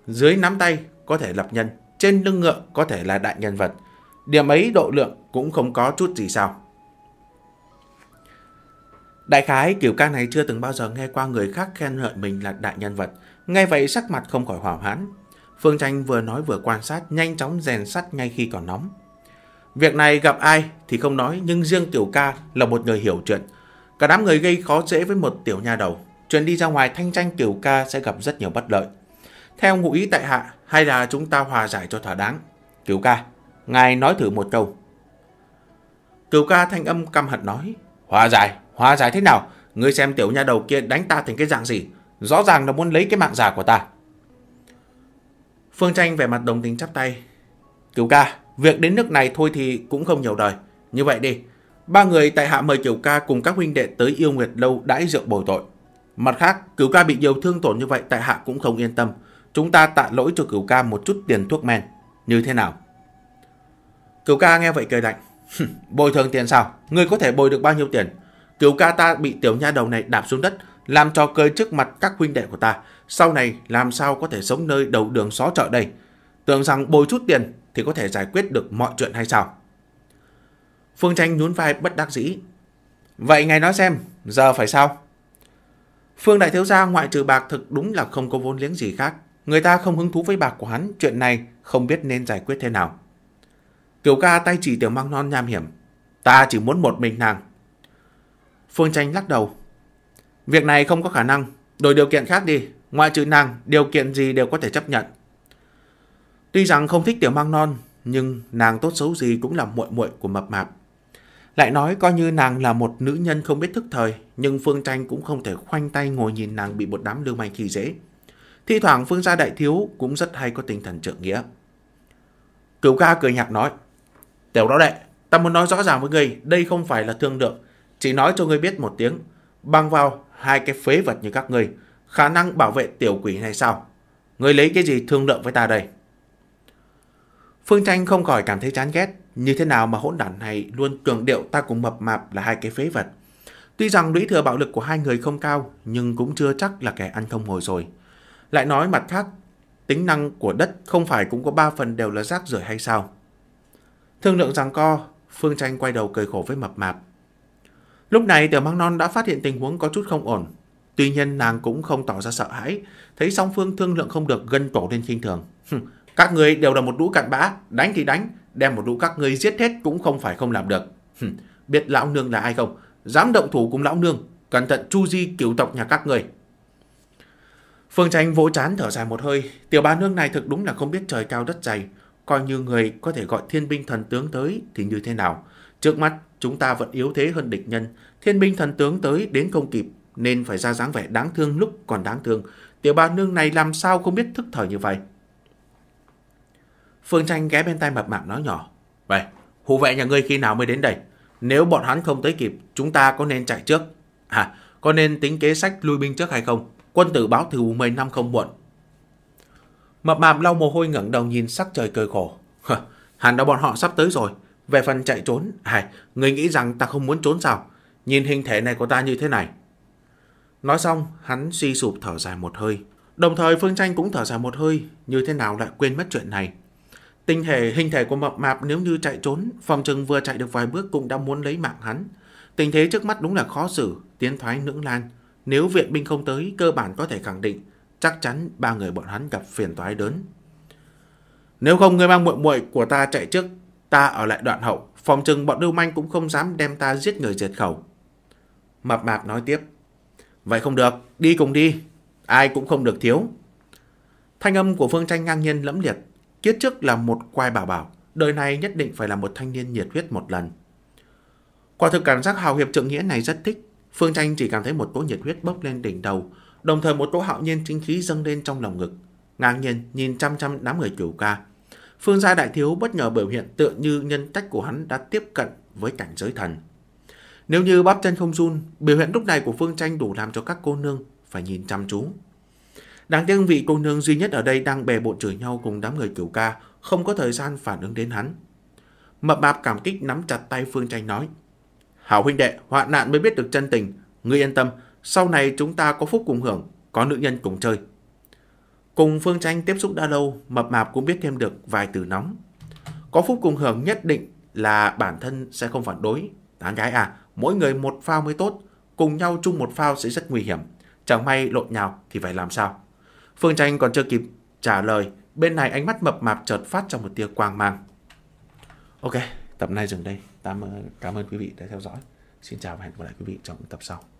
dưới nắm tay có thể lập nhân, trên lưng ngựa có thể là đại nhân vật. Điểm ấy độ lượng cũng không có chút gì sao. Đại khái kiểu ca này chưa từng bao giờ nghe qua người khác khen ngợi mình là đại nhân vật. Ngay vậy sắc mặt không khỏi hỏa hãn. Phương Tranh vừa nói vừa quan sát, nhanh chóng rèn sắt ngay khi còn nóng. Việc này gặp ai thì không nói, nhưng riêng tiểu ca là một người hiểu chuyện. Cả đám người gây khó dễ với một tiểu nha đầu. Chuyện đi ra ngoài thanh tranh tiểu ca sẽ gặp rất nhiều bất lợi. Theo ngụ ý tại hạ, hay là chúng ta hòa giải cho thỏa đáng. Tiểu ca, ngài nói thử một câu. Tiểu ca thanh âm căm hận nói, hòa giải, Hòa giải thế nào? Ngươi xem tiểu nha đầu kia đánh ta thành cái dạng gì? Rõ ràng là muốn lấy cái mạng giả của ta. Phương Tranh vẻ mặt đồng tình chắp tay. Cửu ca, việc đến nước này thôi thì cũng không nhiều đời. Như vậy đi, ba người tại hạ mời Cửu ca cùng các huynh đệ tới yêu nguyệt lâu đãi rượu bồi tội. Mặt khác, Cửu ca bị nhiều thương tổn như vậy tại hạ cũng không yên tâm. Chúng ta tạ lỗi cho Cửu ca một chút tiền thuốc men. Như thế nào? Cửu ca nghe vậy cười lạnh. bồi thường tiền sao? Ngươi có thể bồi được bao nhiêu tiền? Tiểu ca ta bị tiểu nha đầu này đạp xuống đất, làm trò cười trước mặt các huynh đệ của ta. Sau này làm sao có thể sống nơi đầu đường xó chợ đây? Tưởng rằng bồi chút tiền thì có thể giải quyết được mọi chuyện hay sao? Phương Tranh nhún vai bất đắc dĩ. Vậy ngài nói xem, giờ phải sao? Phương Đại Thiếu Gia ngoại trừ bạc thực đúng là không có vốn liếng gì khác. Người ta không hứng thú với bạc của hắn, chuyện này không biết nên giải quyết thế nào. Kiều ca tay chỉ tiểu mang non nham hiểm. Ta chỉ muốn một mình nàng, Phương Tranh lắc đầu. Việc này không có khả năng, đổi điều kiện khác đi, ngoại trừ nàng, điều kiện gì đều có thể chấp nhận. Tuy rằng không thích tiểu mang non, nhưng nàng tốt xấu gì cũng là muội muội của mập mạp. Lại nói coi như nàng là một nữ nhân không biết thức thời, nhưng Phương Tranh cũng không thể khoanh tay ngồi nhìn nàng bị một đám lưu manh khi dễ. Thi thoảng Phương gia đại thiếu cũng rất hay có tinh thần trượng nghĩa. Cửu ca cười nhạt nói, Tiểu đó đệ, ta muốn nói rõ ràng với ngươi, đây không phải là thương lượng, chỉ nói cho ngươi biết một tiếng, băng vào hai cái phế vật như các ngươi, khả năng bảo vệ tiểu quỷ này sao? Ngươi lấy cái gì thương lượng với ta đây? Phương Tranh không khỏi cảm thấy chán ghét, như thế nào mà hỗn đản này luôn cường điệu ta cùng mập mạp là hai cái phế vật. Tuy rằng lũy thừa bạo lực của hai người không cao, nhưng cũng chưa chắc là kẻ ăn không ngồi rồi. Lại nói mặt khác, tính năng của đất không phải cũng có ba phần đều là rác rưởi hay sao? Thương lượng rằng co, Phương Tranh quay đầu cười khổ với mập mạp. Lúc này tiểu mang non đã phát hiện tình huống có chút không ổn. Tuy nhiên nàng cũng không tỏ ra sợ hãi, thấy song phương thương lượng không được gân cổ lên khinh thường. các người đều là một lũ cặn bã, đánh thì đánh, đem một lũ các người giết hết cũng không phải không làm được. Biết lão nương là ai không? Dám động thủ cùng lão nương, cẩn thận chu di cửu tộc nhà các người. Phương Tranh vỗ chán thở dài một hơi, tiểu bà nương này thực đúng là không biết trời cao đất dày, coi như người có thể gọi thiên binh thần tướng tới thì như thế nào. Trước mắt, chúng ta vẫn yếu thế hơn địch nhân. Thiên binh thần tướng tới đến không kịp, nên phải ra dáng vẻ đáng thương lúc còn đáng thương. Tiểu bà nương này làm sao không biết thức thời như vậy? Phương Tranh ghé bên tay mập mạp nói nhỏ. Vậy, hù vệ nhà ngươi khi nào mới đến đây? Nếu bọn hắn không tới kịp, chúng ta có nên chạy trước? À, có nên tính kế sách lui binh trước hay không? Quân tử báo thù 10 năm không muộn. Mập mạp lau mồ hôi ngẩng đầu nhìn sắc trời cười khổ. Hẳn đã bọn họ sắp tới rồi. Về phần chạy trốn, hài, người nghĩ rằng ta không muốn trốn sao? Nhìn hình thể này của ta như thế này. Nói xong, hắn suy sụp thở dài một hơi. Đồng thời Phương Tranh cũng thở dài một hơi, như thế nào lại quên mất chuyện này. Tinh thể, hình thể của mập mạp nếu như chạy trốn, phòng trừng vừa chạy được vài bước cũng đã muốn lấy mạng hắn. Tình thế trước mắt đúng là khó xử, tiến thoái nưỡng lan. Nếu viện binh không tới, cơ bản có thể khẳng định, chắc chắn ba người bọn hắn gặp phiền toái đớn. Nếu không người mang muội muội của ta chạy trước, Ta ở lại đoạn hậu, phòng trừng bọn lưu manh cũng không dám đem ta giết người diệt khẩu. Mập mạp nói tiếp. Vậy không được, đi cùng đi. Ai cũng không được thiếu. Thanh âm của Phương Tranh ngang nhiên lẫm liệt. Kiết trước là một quai bảo bảo. Đời này nhất định phải là một thanh niên nhiệt huyết một lần. Quả thực cảm giác hào hiệp trượng nghĩa này rất thích. Phương Tranh chỉ cảm thấy một cỗ nhiệt huyết bốc lên đỉnh đầu, đồng thời một cỗ hạo nhiên chính khí dâng lên trong lòng ngực. Ngang nhiên nhìn chăm chăm đám người chủ ca, Phương gia đại thiếu bất ngờ biểu hiện tượng như nhân cách của hắn đã tiếp cận với cảnh giới thần. Nếu như bắp chân không run, biểu hiện lúc này của Phương Tranh đủ làm cho các cô nương phải nhìn chăm chú. Đáng tiếc vị cô nương duy nhất ở đây đang bè bộ chửi nhau cùng đám người cửu ca, không có thời gian phản ứng đến hắn. Mập mạp cảm kích nắm chặt tay Phương Tranh nói. Hảo huynh đệ, hoạn nạn mới biết được chân tình. Ngươi yên tâm, sau này chúng ta có phúc cùng hưởng, có nữ nhân cùng chơi. Cùng Phương Tranh tiếp xúc đã lâu, mập mạp cũng biết thêm được vài từ nóng. Có phúc cùng hưởng nhất định là bản thân sẽ không phản đối. Tán gái à, mỗi người một phao mới tốt, cùng nhau chung một phao sẽ rất nguy hiểm. Chẳng may lộn nhào thì phải làm sao? Phương Tranh còn chưa kịp trả lời, bên này ánh mắt mập mạp chợt phát trong một tia quang mang. Ok, tập này dừng đây. Cảm ờ, cảm ơn quý vị đã theo dõi. Xin chào và hẹn gặp lại quý vị trong tập sau.